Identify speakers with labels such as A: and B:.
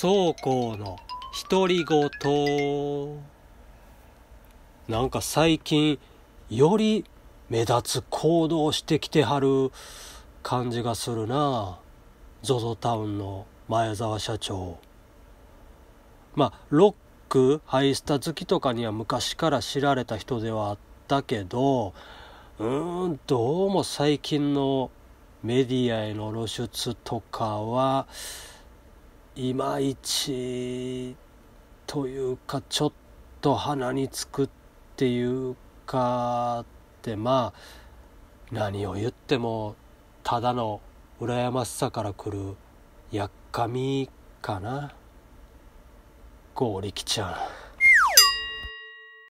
A: 倉庫の独り言なんか最近より目立つ行動してきてはる感じがするな ZOZO タウンの前澤社長まあロックハイスタ好きとかには昔から知られた人ではあったけどうーんどうも最近のメディアへの露出とかはいまいちというかちょっと鼻につくっていうかってまあ何を言ってもただの羨ましさからくるやっかみかな剛力ちゃん。